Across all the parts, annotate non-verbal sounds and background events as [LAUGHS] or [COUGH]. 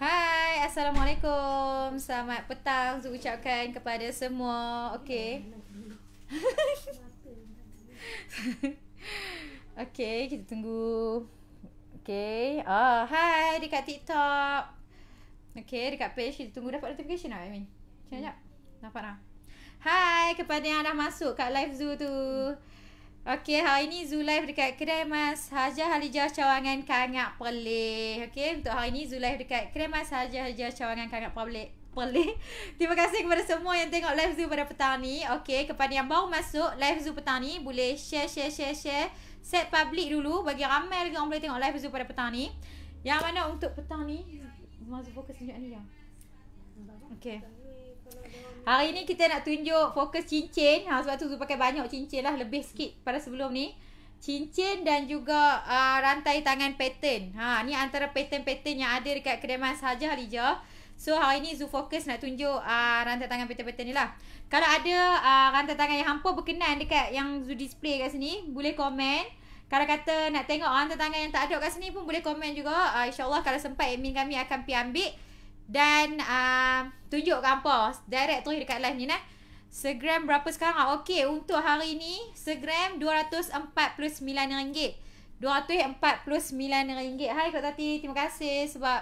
Hai, Assalamualaikum. Selamat petang Saya ucapkan kepada semua. Okay. [LAUGHS] Okay, kita tunggu. Okey. Ah, oh, hai dekat TikTok. Okey, dekat page kita tunggu dapat notification tak, lah, I mean. Macam mana? Nampak dah. Hai kepada yang dah masuk kat live Zoo tu. Hmm. Okey, hari ni Zoo Live dekat kedai Mas Hajar Halijah Cawangan Kangak Pelih. Okey, untuk hari ni Zoo Live dekat kedai Mas Hajar Halijah Cawangan Kangak Pelih. Pelih. [LAUGHS] Terima kasih kepada semua yang tengok live Zoo pada petang ni. Okey, kepada yang baru masuk live Zoo petang ni boleh share share share share set public dulu bagi ramai lagi orang boleh tengok live Zoo pada petang ni. Yang mana untuk petang ni? Mas fokus tunjuk ni yang. Okey. Hari ni kita nak tunjuk fokus cincin ha, Sebab tu tu pakai banyak cincin lah Lebih sikit pada sebelum ni Cincin dan juga uh, rantai tangan pattern ha, Ni antara pattern-pattern yang ada dekat kedai mas Haja Halija So hari ni Zul fokus nak tunjuk uh, rantai tangan pattern-pattern ni lah Kalau ada uh, rantai tangan yang hampa berkenan dekat yang Zul display kat sini Boleh komen kalau kata nak tengok rantai tangan yang tak ada kat sini pun boleh komen juga. Uh, InsyaAllah kalau sempat admin kami akan pergi ambil. Dan uh, ah, tunjukkan apa direct tu dekat live ni nah. Segram berapa sekarang? Ah, okey, untuk hari ni segram RM249. RM249. Hai Kak Tati, terima kasih sebab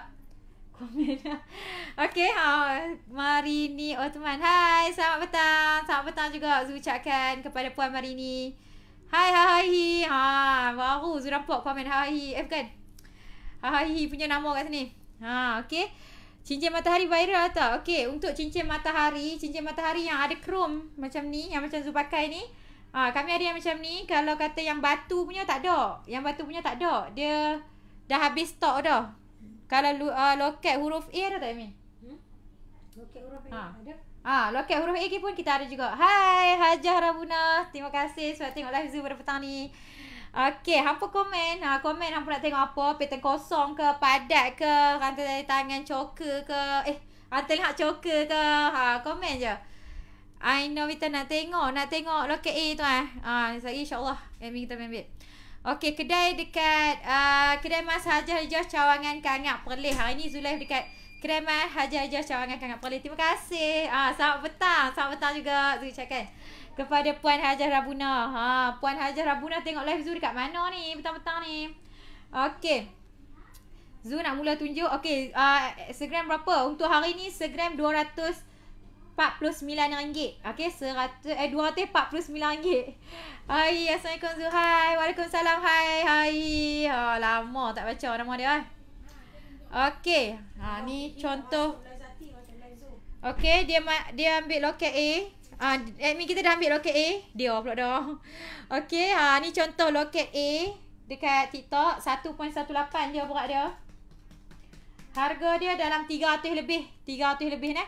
komen. [LAUGHS] Okey, ha Marini oh, teman. Hai, selamat petang. Selamat petang juga ucapkan kepada puan Marini. Hai hai hai. hai. Ha, baru Zu dapat komen hai hai. Eh bukan. Hai hai punya nama kat sini. Ha, okey. Cincin matahari viral tau. Okay, untuk cincin matahari, cincin matahari yang ada krom macam ni, yang macam Zul pakai ni. Ha, kami ada yang macam ni. Kalau kata yang batu punya tak ada. Yang batu punya tak ada. Dia dah habis stok dah. Kalau uh, loket huruf A ada tak, Amin? Hmm? Loket huruf A ha. ada? Ah, ha, loket huruf A pun kita ada juga. Hai, Hajah Rabuna. Terima kasih sebab tengok live Zoom pada petang ni. Okay, hampa komen. Ha, komen hampa nak tengok apa. Pattern kosong ke, padat ke, rantai dari tangan coka ke. Eh, rantai lihat coka ke. Ha, komen je. I know kita nak tengok. Nak tengok loket A tu eh. Ha, so, insyaAllah. Amin kita ambil. Okey, kedai dekat uh, kedai mas Haji Hijau Cawangan Kangak Perlis. Hari ni Zulaif dekat kedai mas Haji Hijau Cawangan Kangak Perlis. Terima kasih. Ah, uh, selamat petang. Selamat petang juga. Zulaif cakap kan kepada Puan Hajar Rabuna. Ha, Puan Hajar Rabuna tengok live Zu dekat mana ni petang-petang ni. Okey. Zu nak mula tunjuk. Okey, uh, Instagram berapa? Untuk hari ni Instagram 200 RM49. Okay, 100, eh, RM249. Hai, Assalamualaikum Zul. Hai, Waalaikumsalam. Hai, hai. Ha, oh, lama tak baca nama dia. Eh. Okay, ha, ni contoh. Okay, dia dia ambil loket A. Uh, admin kita dah ambil loket A. Dia upload dah. Okay. Uh, ah, ni contoh loket A. Dekat TikTok. 1.18 dia berat dia. Harga dia dalam 300 lebih. 300 lebih ni.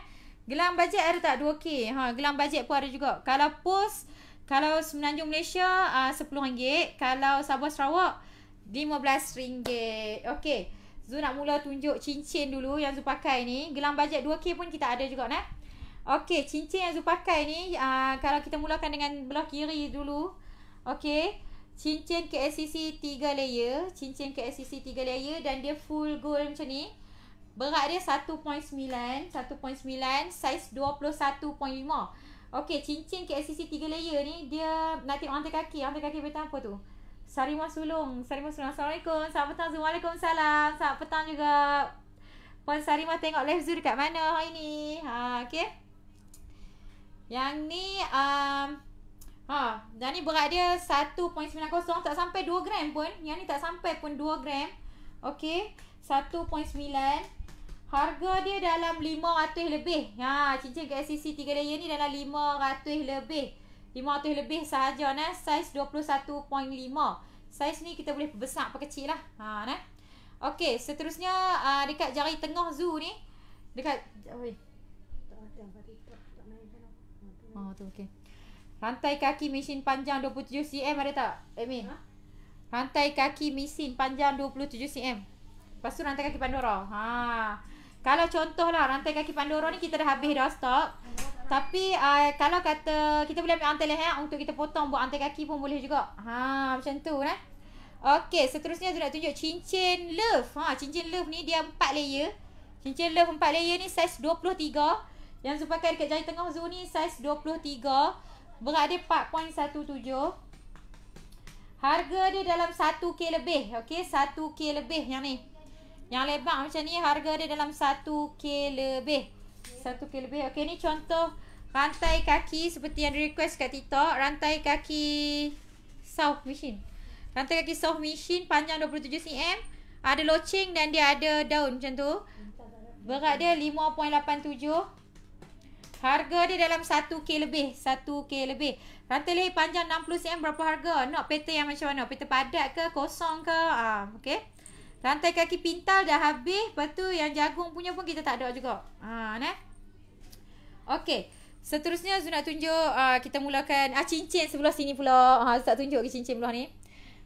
Gelang bajet ada tak? 2K. Ha, gelang bajet pun ada juga. Kalau pos Kalau Semenanjung Malaysia. Ah, uh, RM10. Kalau Sabah Sarawak. RM15. Okay. Zul nak mula tunjuk cincin dulu yang Zul pakai ni. Gelang bajet 2K pun kita ada juga ni. Okay. Okey, cincin yang Zul pakai ni uh, Kalau kita mulakan dengan belah kiri dulu Okey Cincin KSCC 3 layer Cincin KSCC 3 layer Dan dia full gold macam ni Berat dia 1.9 1.9 Saiz 21.5 Okey, cincin KSCC 3 layer ni Dia nanti tengok rantai kaki Rantai kaki berita apa tu? Sarimah Sulung Sarimah Sulung Assalamualaikum Selamat petang Zul Waalaikumsalam Selamat petang juga Puan mas tengok live zoom dekat mana hari ni ha, Okey yang ni um, ha, Yang ni berat dia 1.90 Tak sampai 2 gram pun Yang ni tak sampai pun 2 gram Okay 1.9 Harga dia dalam 500 lebih ha, Cincin kat SCC 3 layer ni dalam 500 lebih 500 lebih sahaja nah. Saiz 21.5 Saiz ni kita boleh besar kecil lah ha, nah. Okay seterusnya uh, Dekat jari tengah zoo ni Dekat Oi. Oh tu okey. Rantai kaki mesin panjang 27 cm ada tak? Amy. Ha? Rantai kaki mesin panjang 27 cm. Lepas tu rantai kaki Pandora. Ha. Kalau contohlah rantai kaki Pandora ni kita dah habis dah stok. Tapi uh, kalau kata kita boleh ambil rantai leher eh, untuk kita potong buat rantai kaki pun boleh juga. Ha macam tu nah. Eh. Okey, seterusnya saya nak tunjuk cincin love. Ha cincin love ni dia empat layer. Cincin love empat layer ni saiz 23. Yang Zul pakai dekat jari tengah Zul ni saiz 23 Berat dia 4.17 Harga dia dalam 1K lebih. Okay. 1K lebih yang ni. Yang lebar macam ni. Harga dia dalam 1K lebih. 1K lebih. Okay. Ni contoh rantai kaki seperti yang di request kat TikTok. Rantai kaki soft machine. Rantai kaki soft machine panjang 27cm. Ada loceng dan dia ada daun macam tu. Berat dia 5.87. Harga dia dalam 1K lebih 1K lebih Rantai leher panjang 60cm berapa harga? Nak peta yang macam mana? Peta padat ke? Kosong ke? Ah, okay Rantai kaki pintal dah habis Lepas tu yang jagung punya pun kita tak ada juga Ah, ne? Okay Seterusnya Zul nak tunjuk uh, Kita mulakan ah, cincin sebelah sini pula ha, Zul nak tunjuk ke cincin sebelah ni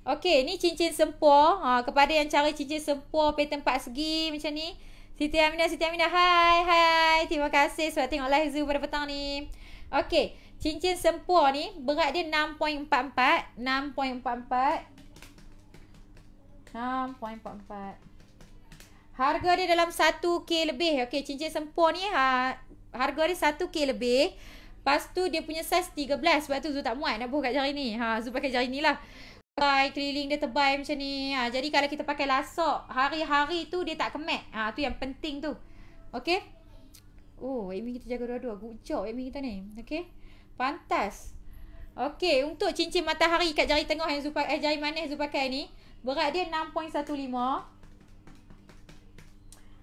Okay, ni cincin sempur ha, Kepada yang cari cincin sempur Pattern 4 segi macam ni Siti Aminah, Siti Aminah. Hai, hai. Terima kasih sebab tengok live Zoo pada petang ni. Okay. Cincin sempur ni, berat dia 6.44. 6.44. 6.44. Harga dia dalam 1K lebih. Okay, cincin sempur ni ha, harga dia 1K lebih. Lepas tu dia punya saiz 13. Sebab tu Zul tak muat nak buka jari ni. Ha, Zul pakai jari ni lah tebai, keliling dia tebai macam ni. Ha, jadi kalau kita pakai lasok, hari-hari tu dia tak kemek. Ha, tu yang penting tu. Okay? Oh, Amy kita jaga dua-dua. Good job Amy kita ni. Okay? Pantas. Okay, untuk cincin matahari kat jari tengah yang Zupa, eh, jari manis Zu pakai ni. Berat dia 6.15.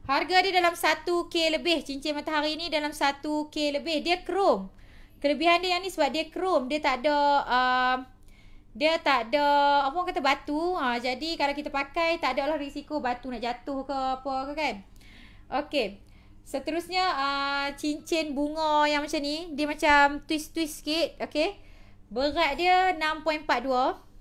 Harga dia dalam 1K lebih. Cincin matahari ni dalam 1K lebih. Dia chrome. Kelebihan dia yang ni sebab dia chrome. Dia tak ada... Uh, dia tak ada apa orang kata batu ha, jadi kalau kita pakai tak ada lah risiko batu nak jatuh ke apa ke kan okey seterusnya uh, cincin bunga yang macam ni dia macam twist twist sikit okey berat dia 6.42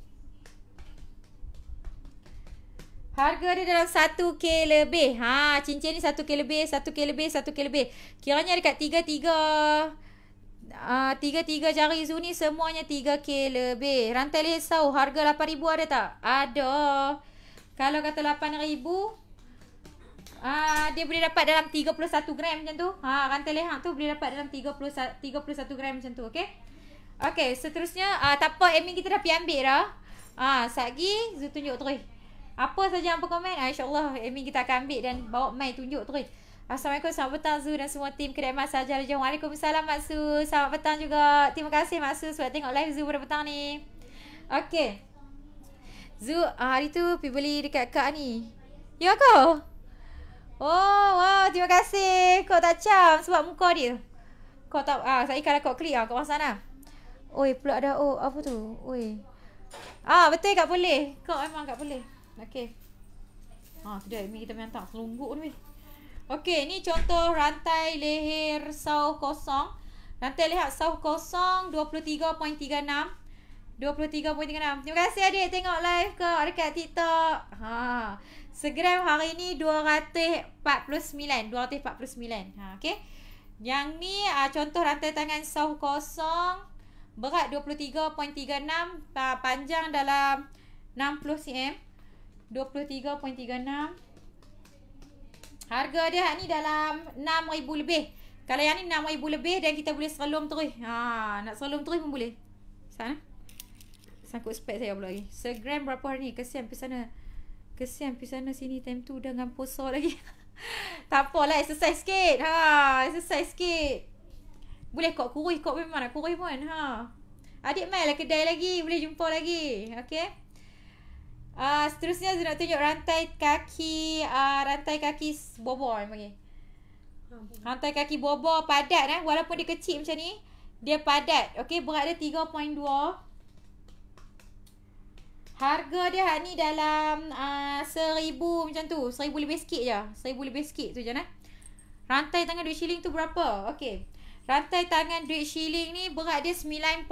Harga dia dalam 1K lebih. Ha, cincin ni 1K lebih, 1K lebih, 1K lebih. Kiranya dekat 3-3. Ah, tiga-tiga uh, jari Zuni semuanya 3K lebih. Rantai leher harga harga 8000 ada tak? Ada. Kalau kata 8000 ah uh, dia boleh dapat dalam 31 gram macam tu. Ha rantai leher tu boleh dapat dalam 30 31 gram macam tu, Okay, Okey, seterusnya uh, tak apa admin kita dah pi ambil dah. Ah ha, uh, satgi Zu tunjuk terus. Apa saja yang berkomen, ah, insya-Allah admin kita akan ambil dan bawa mai tunjuk terus. Assalamualaikum, selamat petang Zu dan semua tim kedai Mas Ajar Rejong Waalaikumsalam Mak Su, selamat petang juga Terima kasih Mak Su sebab tengok live Zu pada petang ni Okay Zu, ah, hari tu pergi beli dekat Kak ni Ya kau? Oh, wow, terima kasih Kau tak cam sebab muka dia Kau tak, ah, saya kalau kau klik ah, kau masuk sana lah. Oi, pula ada, oh, apa tu? Oi Ah, betul Kak boleh Kau memang Kak boleh Okay Ah, kejap, kita minta tak selungguk ni Okey, ni contoh rantai leher sauh kosong. Rantai leher sauh kosong 23.36. 23.36. Terima kasih adik tengok live ke dekat TikTok. Ha. Segram hari ni 249, 249. Ha, okey. Yang ni uh, contoh rantai tangan sauh kosong berat 23.36, panjang dalam 60 cm. 23.36. Harga dia ni dalam 6000 lebih. Kalau yang ni 6000 lebih dan kita boleh selum terus. Ha, nak selum terus pun boleh. Sana. Eh? Sangkut spek saya pula lagi. Segram berapa hari ni? Kesian pergi sana. Kesian pergi sana sini time tu dah dengan poso lagi. [LAUGHS] tak apalah exercise sikit. Ha, exercise sikit. Boleh kok kurus kok memang nak kurus pun. Ha. Adik mai lah kedai lagi, boleh jumpa lagi. okay. Ah, uh, seterusnya saya nak tunjuk rantai kaki uh, rantai kaki bobo eh, panggil. Hmm. Rantai kaki bobo padat eh walaupun dia kecil macam ni, dia padat. Okey, berat dia 3.2. Harga dia hak ni dalam ah, seribu uh, 1000 macam tu, 1000 lebih sikit je. 1000 lebih sikit tu je nah. Eh. Rantai tangan duit shilling tu berapa? Okey. Rantai tangan duit shilling ni berat dia 9.77.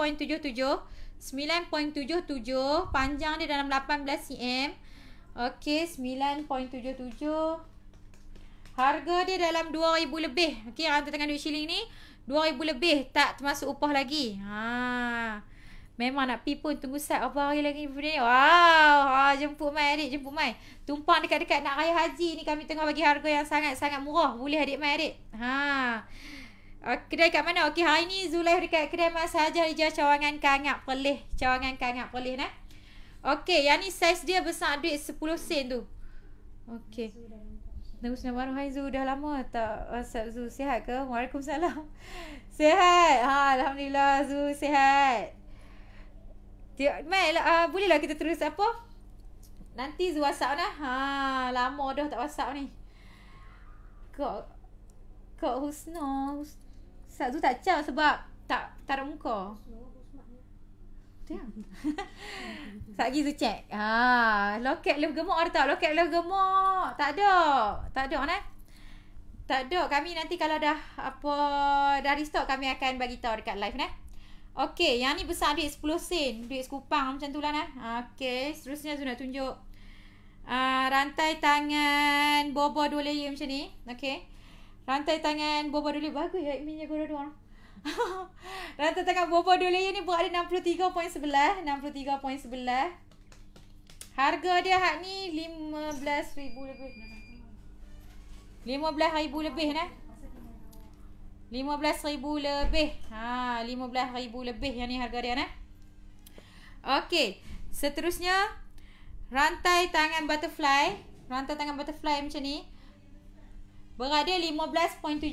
9.77 panjang dia dalam 18 cm. Okey, 9.77. Harga dia dalam 2000 lebih. Okey, orang tengah duit shilling ni 2000 lebih tak termasuk upah lagi. Ha. Memang nak pi pun tunggu set apa hari lagi ni. Wow, ha jemput mai adik, jemput mai. Tumpang dekat-dekat nak raya haji ni kami tengah bagi harga yang sangat-sangat murah. Boleh adik mai adik. Ha. Uh, kedai kat mana? Okey, hari ni Zulaif dekat kedai Mas Hajar Ijah Cawangan Kangap Pelih. Cawangan Kangap Pelih, nah. Okey, yang ni saiz dia besar duit 10 sen tu. Okey. Nampak senyap baru Hai Zu Dah lama tak WhatsApp Zu Sihat ke? Waalaikumsalam [LAUGHS] Sihat ha, Alhamdulillah zul Sihat Mel uh, ah, Boleh lah kita terus apa? Nanti zul WhatsApp dah ha, Lama dah tak WhatsApp ni Kak Kak Husna Husna sebab tu tak cap sebab tak taruh muka. Ya. Sat [LAUGHS] tu secek. Ha, loket love gemuk ada tak? Loket love gemuk. Tak ada. Tak ada Nah, kan? Tak ada. Kami nanti kalau dah apa dah restock kami akan bagi tahu dekat live nah. Kan? Okey, yang ni besar duit 10 sen, duit sekupang macam tulah nah. Kan? Ha, okey, seterusnya saya nak tunjuk uh, rantai tangan bobo dua layer macam ni. Okey. Rantai tangan Boba Dulia Bagus ya ini Iminya korang-korang [LAUGHS] Rantai tangan Boba Dulia ni Berada 63.11 63.11 Harga dia hak ni 15,000 lebih 15,000 lebih nah. 15,000 lebih. Ha, 15,000 lebih yang ni harga dia nah. Okay, Seterusnya rantai tangan butterfly, rantai tangan butterfly macam ni. Berada 15.76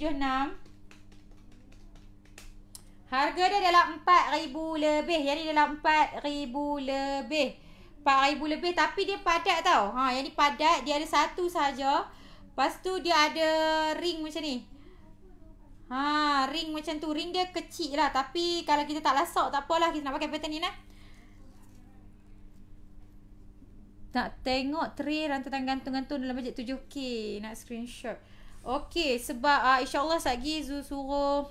Harga dia dalam 4,000 lebih Jadi ni dalam 4,000 lebih 4,000 lebih tapi dia padat tau ha, jadi padat dia ada satu saja. Lepas tu dia ada ring macam ni ha, Ring macam tu Ring dia kecil lah Tapi kalau kita tak lasak tak apalah Kita nak pakai pattern ni lah Nak tengok tray rantai tangan gantung-gantung dalam bajet 7K Nak screenshot Okey, sebab uh, insyaAllah Sagi Zu suruh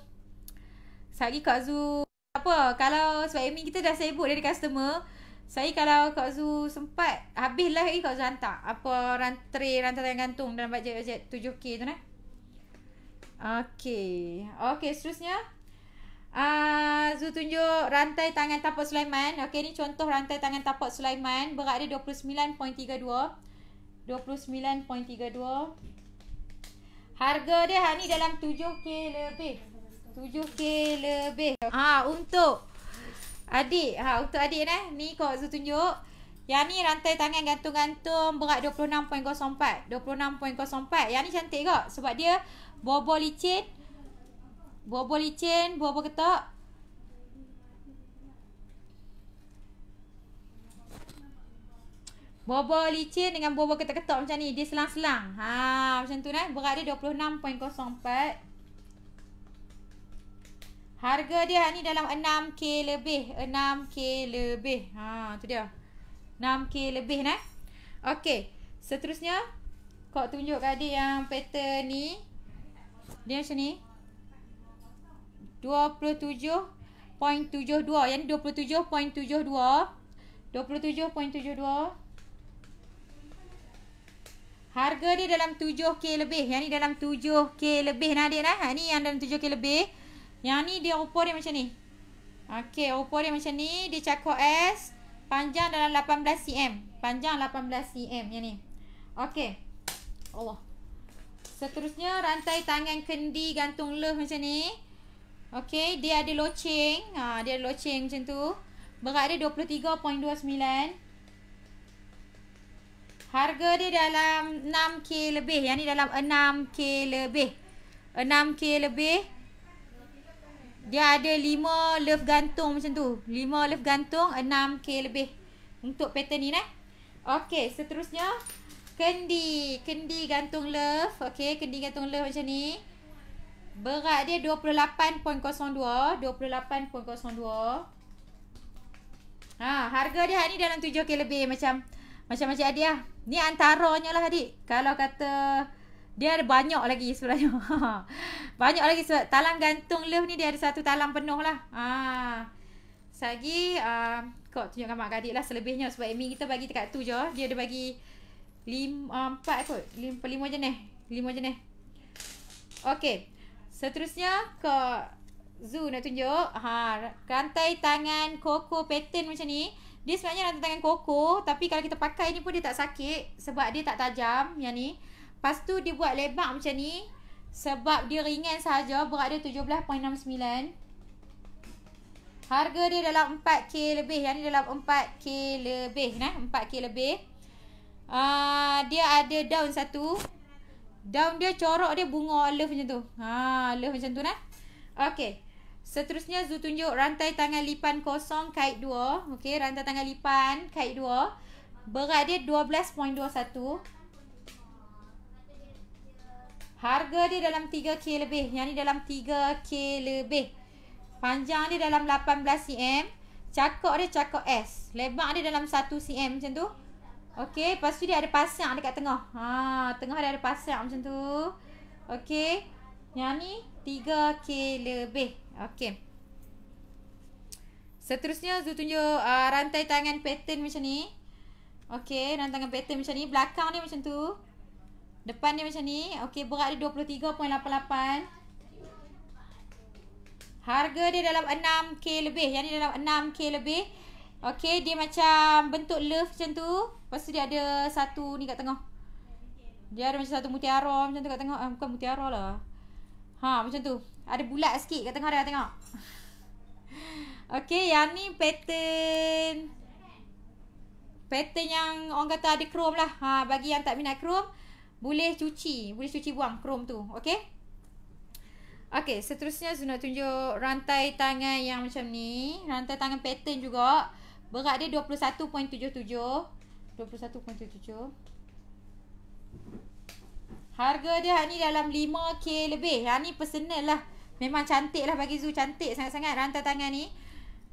Sagi Kak Zu apa kalau sebab Amy kita dah sibuk dari customer saya kalau Kak Zu sempat habis live lagi Kak Zu hantar apa rantai rantai yang gantung dalam bajet-bajet 7k tu nah. Okey. Okey, seterusnya Uh, ah, Zu tunjuk rantai tangan tapak Sulaiman Okay ni contoh rantai tangan tapak Sulaiman Berat dia 29.32 29.32 Harga dia hari ni dalam 7K lebih 7K lebih Ha untuk Adik ha, Untuk adik ni Ni kau Zul tunjuk Yang ni rantai tangan gantung-gantung Berat 26.04 26.04 Yang ni cantik kot Sebab dia Bobo licin Bobo licin Bobo ketak buah licin dengan buah-buah ketak-ketak macam ni. Dia selang-selang. Ha, macam tu lah. Berat dia 26.04. Harga dia ni dalam 6K lebih. 6K lebih. Ha, tu dia. 6K lebih lah. Okey. Seterusnya. Kau tunjuk ke adik yang pattern ni. Dia macam ni. 27.72. Yang ni 27.72. 27.72. Harga dia dalam 7K lebih. Yang ni dalam 7K lebih nak adik lah. Ni yang dalam 7K lebih. Yang ni dia rupa dia macam ni. okay, rupa dia macam ni. Dia cakap S. Panjang dalam 18cm. Panjang 18cm yang ni. Okey. Allah. Seterusnya, rantai tangan kendi gantung leh macam ni. okay, dia ada loceng. Ha, dia ada loceng macam tu. Berat dia 23.29 Harga dia dalam 6K lebih. Yang ni dalam 6K lebih. 6K lebih. Dia ada 5 love gantung macam tu. 5 love gantung 6K lebih. Untuk pattern ni lah. Okay seterusnya. Kendi. Kendi gantung love, Okay kendi gantung love macam ni. Berat dia 28.02. 28.02. Ha, harga dia hari ni dalam 7K lebih. Macam macam-macam dia lah. Ni antaranya lah adik Kalau kata Dia ada banyak lagi sebenarnya [LAUGHS] Banyak lagi sebab Talang gantung love ni Dia ada satu talang penuh lah Haa Sagi uh, Kau tunjukkan mak adik lah Selebihnya sebab Amy kita bagi dekat tu je Dia ada bagi lima, ha, uh, Empat kot lima, lima jenis Lima jenis Okey. Seterusnya Kau Zu nak tunjuk ha, Rantai tangan Koko pattern macam ni dia sebenarnya rantai tangan kokoh, Tapi kalau kita pakai ni pun dia tak sakit Sebab dia tak tajam yang ni Lepas tu dia buat lebak macam ni Sebab dia ringan saja. Berat dia 17.69 Harga dia dalam 4K lebih Yang ni dalam 4K lebih nah? 4K lebih uh, Dia ada daun satu Daun dia corok dia bunga Love macam tu ha, ah, Love macam tu nah? Okay Seterusnya Zul tunjuk rantai tangan lipan kosong kait 2 Okey rantai tangan lipan kait 2 Berat dia 12.21 Harga dia dalam 3K lebih Yang ni dalam 3K lebih Panjang dia dalam 18cm Cakok dia cakok S Lebak dia dalam 1cm macam tu Okey lepas tu dia ada pasang dekat tengah ha, Tengah dia ada pasang macam tu Okey Yang ni 3K lebih Okay. Seterusnya, Zul tunjuk uh, rantai tangan pattern macam ni. Okay, rantai tangan pattern macam ni. Belakang ni macam tu. Depan ni macam ni. Okay, berat dia 23.88. Harga dia dalam 6K lebih. Yang ni dalam 6K lebih. Okay. Dia macam bentuk love macam tu. Lepas tu dia ada satu ni kat tengah. Dia ada macam satu mutiara macam tu kat tengah. Eh, bukan mutiara lah. Ha macam tu. Ada bulat sikit kat tengah dah tengok. [LAUGHS] Okey, yang ni pattern pattern yang orang kata ada chrome lah. Ha bagi yang tak minat chrome, boleh cuci, boleh cuci buang chrome tu. Okey. Okey, seterusnya saya nak tunjuk rantai tangan yang macam ni, rantai tangan pattern juga. Berat dia 21.77 21.77 Harga dia hak ni dalam 5k lebih. Yang ni personal lah. Memang cantik lah bagi Zu Cantik sangat-sangat rantai tangan ni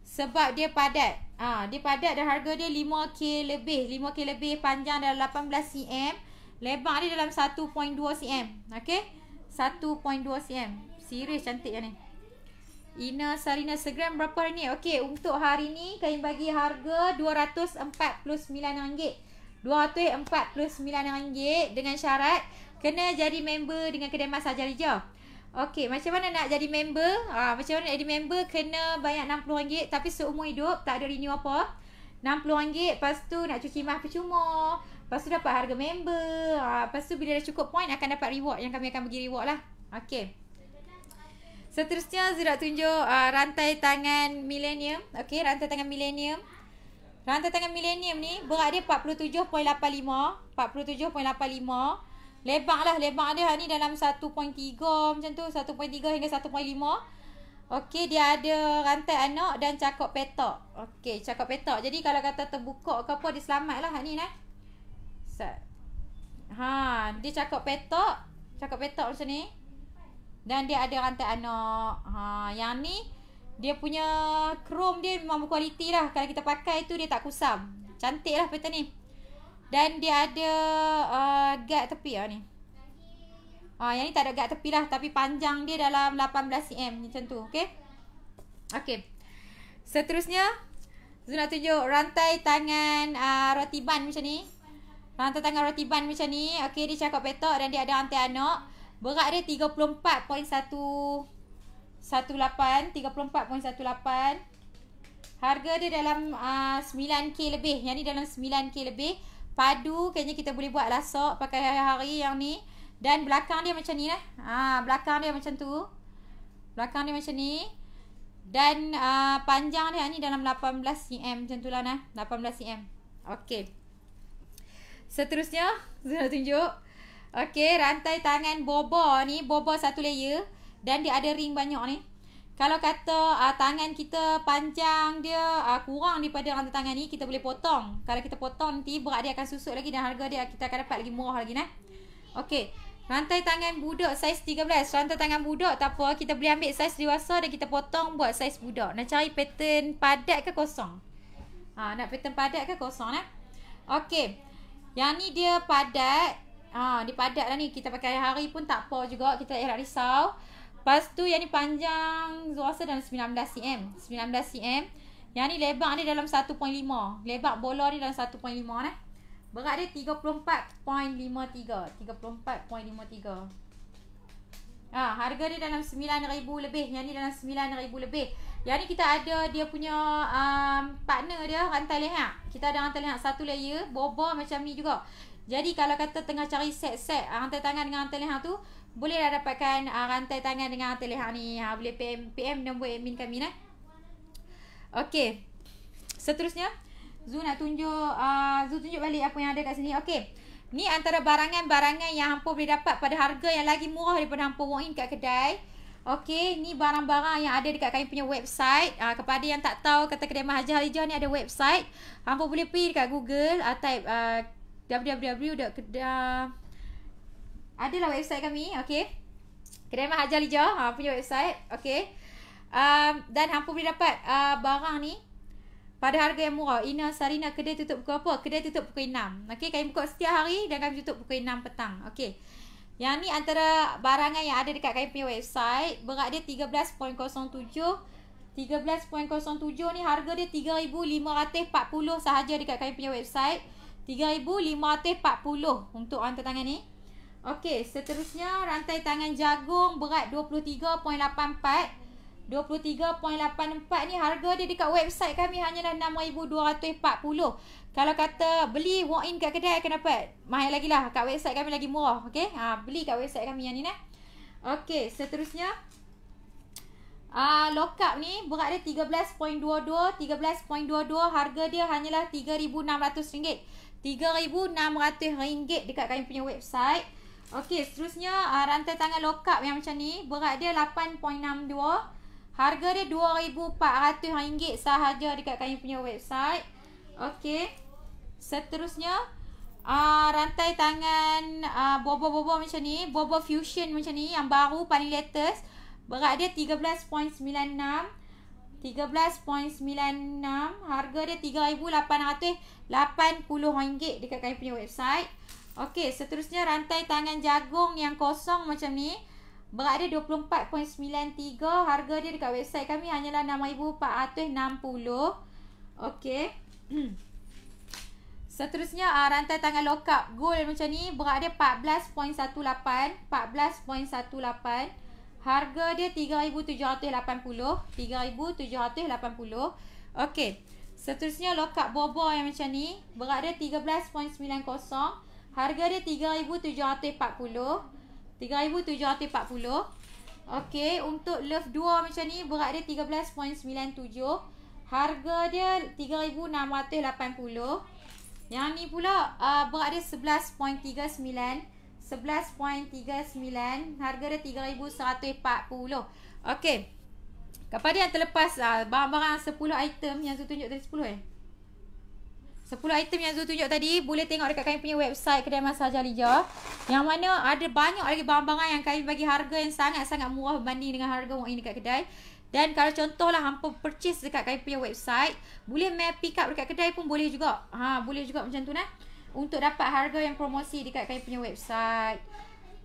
Sebab dia padat ha, Dia padat dan harga dia 5K lebih 5K lebih panjang dalam 18cm Lebar dia dalam 1.2cm Okay 1.2cm Serius cantik kan ni Ina Sarina Segram berapa hari ni? Okay untuk hari ni kain bagi harga RM249 RM249 dengan syarat Kena jadi member dengan kedai Mas Ajar Hijau Okey, macam mana nak jadi member? Ah, macam mana nak jadi member? Kena bayar RM60 tapi seumur hidup tak ada renew apa. RM60, lepas tu nak cuci mah percuma. Lepas tu dapat harga member. Ah, lepas tu bila dah cukup point akan dapat reward yang kami akan bagi reward lah. Okey. Seterusnya, Zura tunjuk uh, rantai tangan millennium. Okey, rantai tangan millennium. Rantai tangan millennium ni berat dia 47.85. 47.85. Lebar lah Lebar dia ni dalam 1.3 Macam tu 1.3 hingga 1.5 Okey dia ada rantai anak Dan cakap petak Okey cakap petak Jadi kalau kata terbuka ke apa Dia selamat lah ni lah Ha, dia cakap petak Cakap petak macam ni Dan dia ada rantai anak ha, Yang ni Dia punya chrome dia memang berkualiti lah Kalau kita pakai tu dia tak kusam Cantik lah petak ni dan dia ada uh, guard tepi lah ni. Uh, yang ni tak ada guard tepi lah. Tapi panjang dia dalam 18cm macam tu. Okay. Okay. Seterusnya. Zul nak tunjuk rantai tangan uh, roti ban macam ni. Rantai tangan roti ban macam ni. Okay dia cakap petok dan dia ada rantai anak. Berat dia 34.1 18 34.18 Harga dia dalam uh, 9k lebih. Yang ni dalam 9k lebih padu kayaknya kita boleh buat lasak pakai hari-hari yang ni dan belakang dia macam ni lah ha, belakang dia macam tu belakang dia macam ni dan uh, panjang dia ni dalam 18 cm macam tu lah nah 18 cm Okey. seterusnya saya tunjuk Okey, rantai tangan bobo ni Bobo satu layer dan dia ada ring banyak ni kalau kata uh, tangan kita panjang dia uh, kurang daripada rantai tangan ni kita boleh potong kalau kita potong nanti berat dia akan susut lagi dan harga dia kita akan dapat lagi murah lagi nah okey rantai tangan budak saiz 13 rantai tangan budak tak apa kita boleh ambil saiz dewasa dan kita potong buat saiz budak nak cari pattern padat ke kosong ha, nak pattern padat ke kosong nah okey yang ni dia padat ha, Dia padat lah ni Kita pakai hari pun tak apa juga Kita tak risau Lepas tu yang ni panjang Zuasa dalam 19 cm 19 cm Yang ni lebar ni dalam 1.5 Lebar bola ni dalam 1.5 eh Berat dia 34.53 34.53 Ah harga dia dalam 9000 lebih yang ni dalam 9000 lebih yang ni kita ada dia punya um, partner dia rantai lehak kita ada rantai lehak satu layer boba macam ni juga jadi kalau kata tengah cari set-set ah, rantai tangan dengan rantai lehak tu boleh dah dapatkan uh, rantai tangan dengan telehak ni. Ha boleh PM PM nombor admin kami nah. Okey. Seterusnya, Zu nak tunjuk a uh, Zu tunjuk balik apa yang ada kat sini. Okey. Ni antara barangan-barangan yang hampa boleh dapat pada harga yang lagi murah daripada hampa walk in kat kedai. Okey, ni barang-barang yang ada dekat kami punya website. Uh, kepada yang tak tahu kata kedai Mahajah Hijau ni ada website. Hampa boleh pergi dekat Google uh, type uh, www.kedai adalah website kami Okay Kedai Mak Hajar Lijau ha, Punya website Okay um, Dan hampa boleh dapat uh, Barang ni Pada harga yang murah Ina Sarina Kedai tutup pukul apa Kedai tutup pukul 6 Okay kami buka setiap hari Dan kami tutup pukul 6 petang Okay yang ni antara barangan yang ada dekat kami punya website Berat dia 13.07 13.07 ni harga dia 3,540 sahaja dekat kami punya website 3,540 untuk orang tangan ni Okey, seterusnya rantai tangan jagung berat 23.84. 23.84 ni harga dia dekat website kami hanyalah 6240. Kalau kata beli walk in kat kedai akan dapat. Mahal lagi lah kat website kami lagi murah, okey. Ha, beli kat website kami yang ni nah. Okey, seterusnya Ah uh, lokap ni berat dia 13.22, 13.22 harga dia hanyalah RM3600. RM3600 dekat kami punya website. Okey, seterusnya uh, rantai tangan lokap yang macam ni. Berat dia 8.62. Harga dia RM2,400 sahaja dekat kami punya website. Okey. Seterusnya, uh, rantai tangan uh, ah, bobo-bobo macam ni. Bobo fusion macam ni yang baru paling latest. Berat dia 13.96. 13.96. Harga dia RM3,880 dekat kami punya website. Okey, seterusnya rantai tangan jagung yang kosong macam ni Berada RM24.93 Harga dia dekat website kami hanyalah RM6,460 Okey [CLEARS THROAT] Seterusnya uh, rantai tangan lokap gold macam ni Berada RM14.18 14.18 Harga dia RM3,780 RM3,780 Okey Seterusnya lokap bobo yang macam ni Berada RM13.90 Harga dia RM3,740 RM3,740 Okay Untuk Love dua macam ni Berat dia RM13.97 Harga dia RM3,680 Yang ni pula uh, Berat dia RM11.39 11.39 Harga dia RM3,140 Okay Kepada yang terlepas uh, Barang-barang uh, 10 item Yang tu tunjuk dari 10 eh Sepuluh item yang Zul tunjuk tadi Boleh tengok dekat kami punya website Kedai Masa Jalija Yang mana ada banyak lagi barang-barang Yang kami bagi harga yang sangat-sangat murah Berbanding dengan harga orang ini dekat kedai Dan kalau contohlah Hampa purchase dekat kami punya website Boleh mail pick up dekat kedai pun boleh juga ha, Boleh juga macam tu nah Untuk dapat harga yang promosi Dekat kami punya website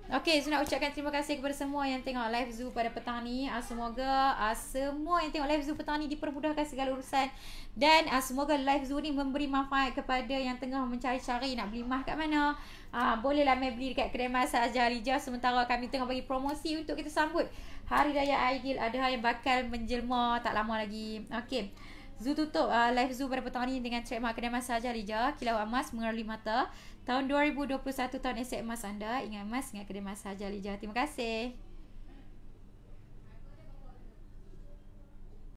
Okay, saya so nak ucapkan terima kasih kepada semua yang tengok live zoo pada petang ni. Uh, semoga uh, semua yang tengok live zoo petang ni dipermudahkan segala urusan. Dan uh, semoga live zoo ni memberi manfaat kepada yang tengah mencari-cari nak beli mah kat mana. Uh, bolehlah main beli dekat kedai mas Azhar Lijah. Sementara kami tengah bagi promosi untuk kita sambut. Hari Raya Aidil ada yang bakal menjelma tak lama lagi. Okay. Zoo tutup uh, live zoo pada petang ni dengan trademark kedai mas Azhar Lijah. Kilau emas mengerali mata tahun 2021 tahun aset emas anda. Ingat emas, ingat kena emas sahaja Ali Terima kasih.